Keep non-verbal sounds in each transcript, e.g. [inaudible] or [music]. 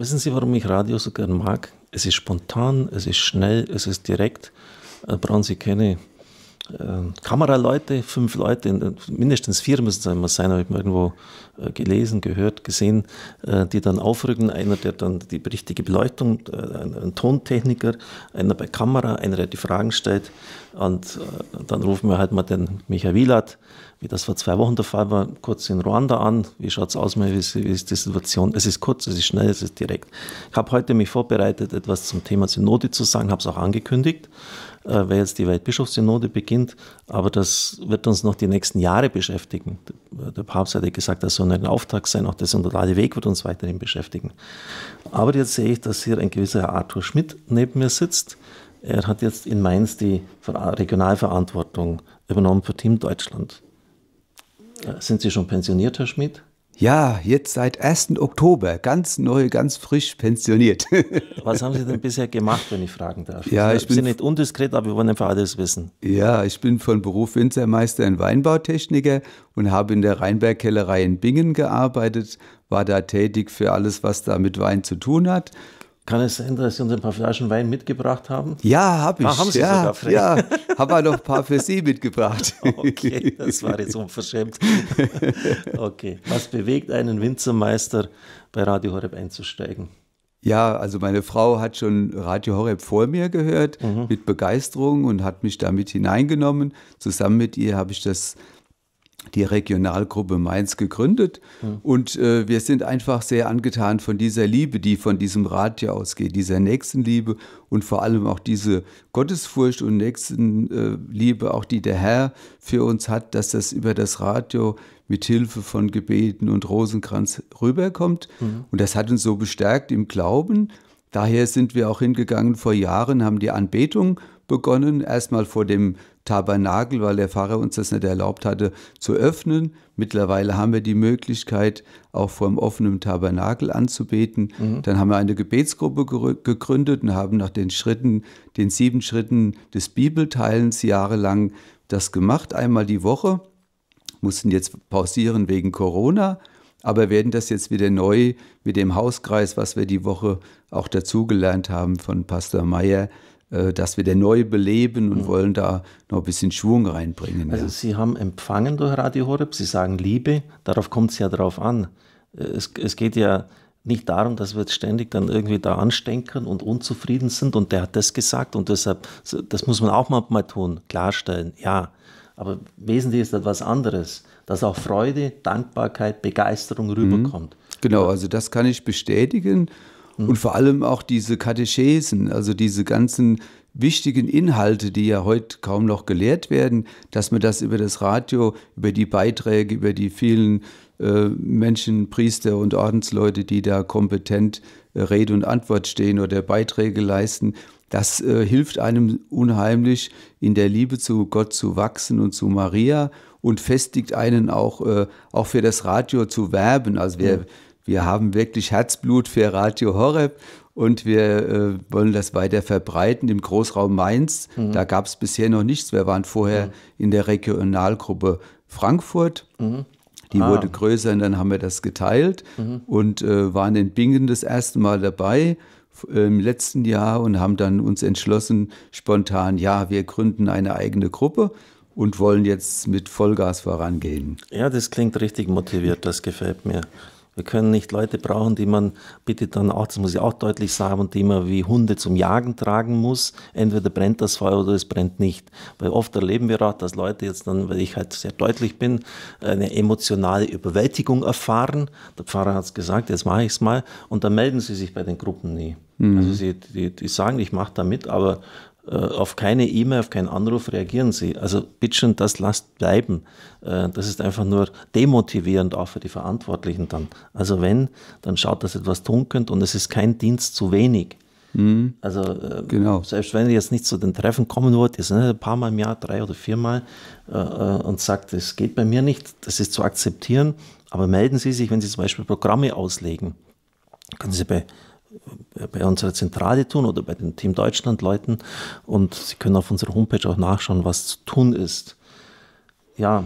Wissen Sie, warum ich Radio so gern mag? Es ist spontan, es ist schnell, es ist direkt. Da äh, brauchen Sie keine äh, Kameraleute, fünf Leute, mindestens vier müssen es einmal sein, habe ich mal irgendwo äh, gelesen, gehört, gesehen, äh, die dann aufrücken. Einer, der dann die richtige Beleuchtung, ein, Tontechniker, einer bei Kamera, einer, der die Fragen stellt. Und dann rufen wir halt mal den Michael Wielert, wie das vor zwei Wochen der Fall war, kurz in Ruanda an. Wie schaut es aus, wie ist, wie ist die Situation? Es ist kurz, es ist schnell, es ist direkt. Ich habe heute mich vorbereitet, etwas zum Thema Synode zu sagen, habe es auch angekündigt. Äh, weil jetzt die Weltbischofssynode beginnt, aber das wird uns noch die nächsten Jahre beschäftigen. Der Papst hatte gesagt, das soll ein Auftrag sein, auch der synodale Weg wird uns weiterhin beschäftigen. Aber jetzt sehe ich, dass hier ein gewisser Herr Arthur Schmidt neben mir sitzt. Er hat jetzt in Mainz die Regionalverantwortung übernommen für Team Deutschland. Äh, sind Sie schon pensioniert, Herr Schmidt? Ja, jetzt seit 1. Oktober, ganz neu, ganz frisch pensioniert. [laughs] Was haben Sie denn bisher gemacht, wenn ich fragen darf? Ja, also, ich Sie bin sind nicht undiskret, aber wir wollen einfach alles wissen. Ja, ich bin von Beruf Winzermeister und Weinbautechniker und habe in der Rheinberg-Kellerei in Bingen gearbeitet, war da tätig für alles, was da mit Wein zu tun hat kann es sein, dass Sie uns ein paar Flaschen Wein mitgebracht haben? Ja, habe ah, ich. Ah, haben Sie ja, sogar Ja, habe auch noch ein paar für Sie mitgebracht. [laughs] Okay, das war jetzt unverschämt. [laughs] Okay, was bewegt einen Winzermeister, bei Radio Horeb einzusteigen? Ja, also meine Frau hat schon Radio Horeb vor mir gehört mhm. mit Begeisterung und hat mich damit hineingenommen. Zusammen mit ihr habe ich das die Regionalgruppe Mainz gegründet. Mhm. Und äh, wir sind einfach sehr angetan von dieser Liebe, die von diesem Rat hier ausgeht, dieser Nächstenliebe und vor allem auch diese Gottesfurcht und Nächstenliebe, auch die der Herr für uns hat, dass das über das Radio mit Hilfe von Gebeten und Rosenkranz rüberkommt. Mhm. Und das hat uns so bestärkt im Glauben. Daher sind wir auch hingegangen vor Jahren, haben die Anbetung begonnen, erstmal vor dem Tabernakel, weil der Pfarrer uns das nicht erlaubt hatte, zu öffnen. Mittlerweile haben wir die Möglichkeit, auch vor dem offenen Tabernakel anzubeten. Mhm. Dann haben wir eine Gebetsgruppe gegründet und haben nach den Schritten, den sieben Schritten des Bibelteilens jahrelang das gemacht, einmal die Woche, mussten jetzt pausieren wegen Corona aber werden das jetzt wieder neu mit dem Hauskreis, was wir die Woche auch dazugelernt haben von Pastor Meyer, äh, dass wir der neu beleben und mhm. wollen da noch ein bisschen Schwung reinbringen. Also ja. Sie haben empfangen durch Radio Horeb, Sie sagen Liebe, darauf kommt es ja drauf an. Äh, es, es geht ja nicht darum, dass wir jetzt ständig dann irgendwie da anstenkern und unzufrieden sind und der hat das gesagt und deshalb, das muss man auch mal tun, klarstellen, ja. Aber wesentlich ist etwas anderes, dass auch Freude, Dankbarkeit, Begeisterung rüberkommt. Mhm. Genau, also das kann ich bestätigen. Mhm. Und vor allem auch diese Katechesen, also diese ganzen wichtigen Inhalte, die ja heute kaum noch gelehrt werden, dass man das über das Radio, über die Beiträge, über die vielen äh, Menschen, Priester und Ordensleute, die da kompetent äh, Rede und Antwort stehen oder Beiträge leisten, das äh, hilft einem unheimlich, in der Liebe zu Gott zu wachsen und zu Maria und festigt einen auch, äh, auch für das Radio zu werben. Also wir, mhm. wir haben wirklich Herzblut für Radio Horeb und wir äh, wollen das weiter verbreiten im Großraum Mainz. Mhm. Da gab es bisher noch nichts. Wir waren vorher mhm. in der Regionalgruppe Frankfurt. Mhm. Die ah. wurde größer und dann haben wir das geteilt mhm. und äh, waren in Bingen das erste Mal dabei im ähm, letzten Jahr und haben dann uns entschlossen, spontan, ja, wir gründen eine eigene Gruppe und wollen jetzt mit Vollgas vorangehen. Ja, das klingt richtig motiviert, das gefällt mir. Wir können nicht Leute brauchen, die man bitte dann auch, das muss ich auch deutlich sagen, und die man wie Hunde zum Jagen tragen muss. Entweder brennt das Feuer oder es brennt nicht. Weil oft erleben wir auch, dass Leute jetzt dann, weil ich halt sehr deutlich bin, eine emotionale Überwältigung erfahren. Der Pfarrer hat es gesagt, jetzt mache ich es mal. Und dann melden sie sich bei den Gruppen nie. Mhm. Also sie die, die sagen, ich mache da mit, aber äh, auf keine E-Mail, auf keinen Anruf reagieren sie. Also bitte bitteschön, das lasst bleiben. Äh, das ist einfach nur demotivierend auch für die Verantwortlichen dann. Also wenn, dann schaut, dass etwas tun könnt und es ist kein Dienst zu wenig. Mhm. Also äh, genau. selbst wenn ihr jetzt nicht zu den Treffen kommen wollt, ihr seid ein paar Mal im Jahr, drei oder viermal und sagt, es geht bei mir nicht, das ist zu akzeptieren, aber melden Sie sich, wenn Sie zum Beispiel Programme auslegen. Können Sie bei bei unserer Zentrale tun oder bei den Team Deutschland Leuten und Sie können auf unserer Homepage auch nachschauen, was zu tun ist. Ja,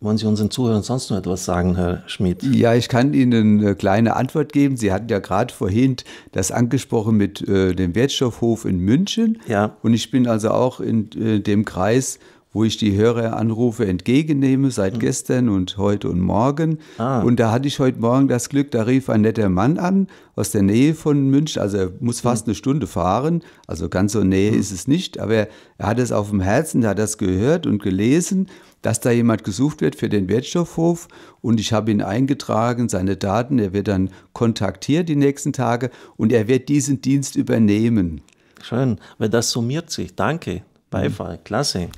wollen Sie unseren Zuhörern sonst noch etwas sagen, Herr Schmidt? Ja, ich kann Ihnen eine kleine Antwort geben. Sie hatten ja gerade vorhin das angesprochen mit äh, dem Wertstoffhof in München. Ja. Und ich bin also auch in äh, dem Kreis wo ich die Höreranrufe entgegennehme seit mhm. gestern und heute und morgen. Ah. Und da hatte ich heute Morgen das Glück, da rief ein netter Mann an aus der Nähe von München. Also er muss mhm. fast mhm. eine Stunde fahren. Also ganz so Nähe mhm. ist es nicht, aber er hat es auf dem Herzen, er hat das gehört und gelesen, dass da jemand gesucht wird für den Wertstoffhof. Und ich habe ihn eingetragen, seine Daten. Er wird dann kontaktiert die nächsten Tage und er wird diesen Dienst übernehmen. Schön, weil das summiert sich. Danke. Mhm. Beifall, klasse.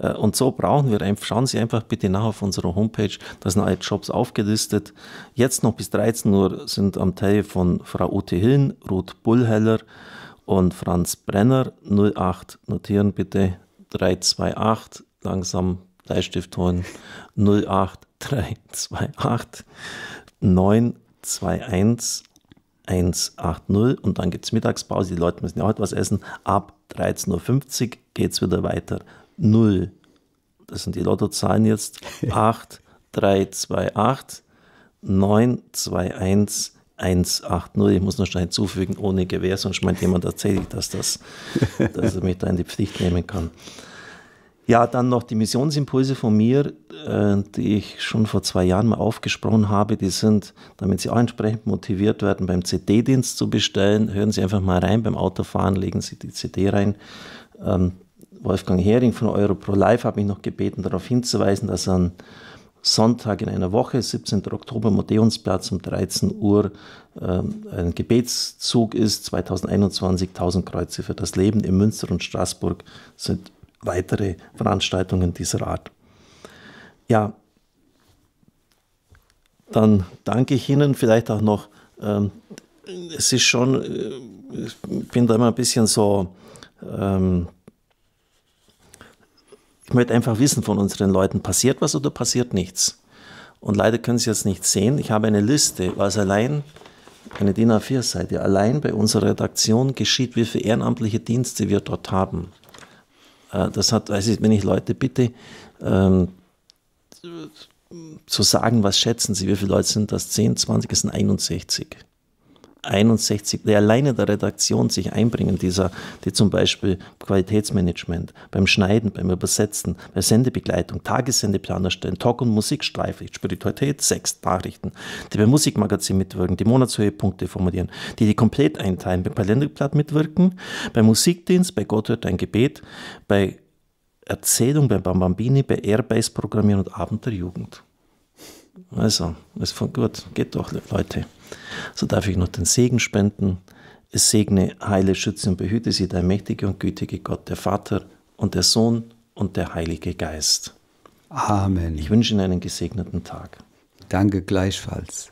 Äh, und so brauchen wir einfach, schauen Sie einfach bitte nach auf unserer Homepage, da sind alle Jobs aufgelistet. Jetzt noch bis 13 Uhr sind am Telefon Frau Ute Hillen, Ruth Bullheller und Franz Brenner 08, notieren bitte 328, langsam Bleistift holen 08328 921 180 und dann gibt es Mittagspause. Die Leute müssen ja heute was essen. Ab 13.50 Uhr geht es wieder weiter 0. Das sind die Lottozahlen jetzt. 8, 3, 2, 8, 9, 2, 1, 180. Ich muss noch schnell hinzufügen, ohne Gewehr, sonst meint jemand tatsächlich, dass, das, [laughs] dass er mich da in die Pflicht nehmen kann. Ja, dann noch die Missionsimpulse von mir, äh, die ich schon vor zwei Jahren mal aufgesprochen habe. Die sind, damit Sie auch entsprechend motiviert werden, beim CD-Dienst zu bestellen. Hören Sie einfach mal rein beim Autofahren, legen Sie die CD rein. Ähm, Wolfgang Hering von Europro Live hat mich noch gebeten, darauf hinzuweisen, dass an Sonntag in einer Woche, 17. Oktober, Modeonsplatz um 13 Uhr, ähm, ein Gebetszug ist. 2021 1000 Kreuze für das Leben in Münster und Straßburg sind weitere Veranstaltungen dieser Art. Ja, dann danke ich Ihnen vielleicht auch noch. Ähm, es ist schon, äh, ich bin da immer ein bisschen so. Ähm, ich möchte einfach wissen von unseren Leuten, passiert was oder passiert nichts? Und leider können Sie jetzt nicht sehen, ich habe eine Liste, was allein, eine DIN A4-Seite, allein bei unserer Redaktion geschieht, wie viele ehrenamtliche Dienste wir dort haben. Äh, das hat, weiß ich, wenn ich Leute bitte, ähm, zu sagen, was schätzen Sie, wie viele Leute sind das? 10, 20, es sind 61. 61, die alleine der Redaktion sich einbringen, dieser, die zum Beispiel Qualitätsmanagement, beim Schneiden, beim Übersetzen, bei Sendebegleitung, Tagessendeplan erstellen, Talk- und Musikstreife, Spiritualität, Sex, Nachrichten, die beim Musikmagazin mitwirken, die Monatshöhepunkte formulieren, die die komplett einteilen, beim Kalenderblatt mitwirken, beim Musikdienst, bei Gott hört ein Gebet, bei Erzählung, beim Bambambini, bei Airbase programmieren und Abend der Jugend. Also, ist von gut, geht doch, Leute. So darf ich noch den Segen spenden. Es segne, heile, schütze und behüte sie, der mächtige und gütige Gott, der Vater und der Sohn und der Heilige Geist. Amen. Ich wünsche Ihnen einen gesegneten Tag. Danke gleichfalls.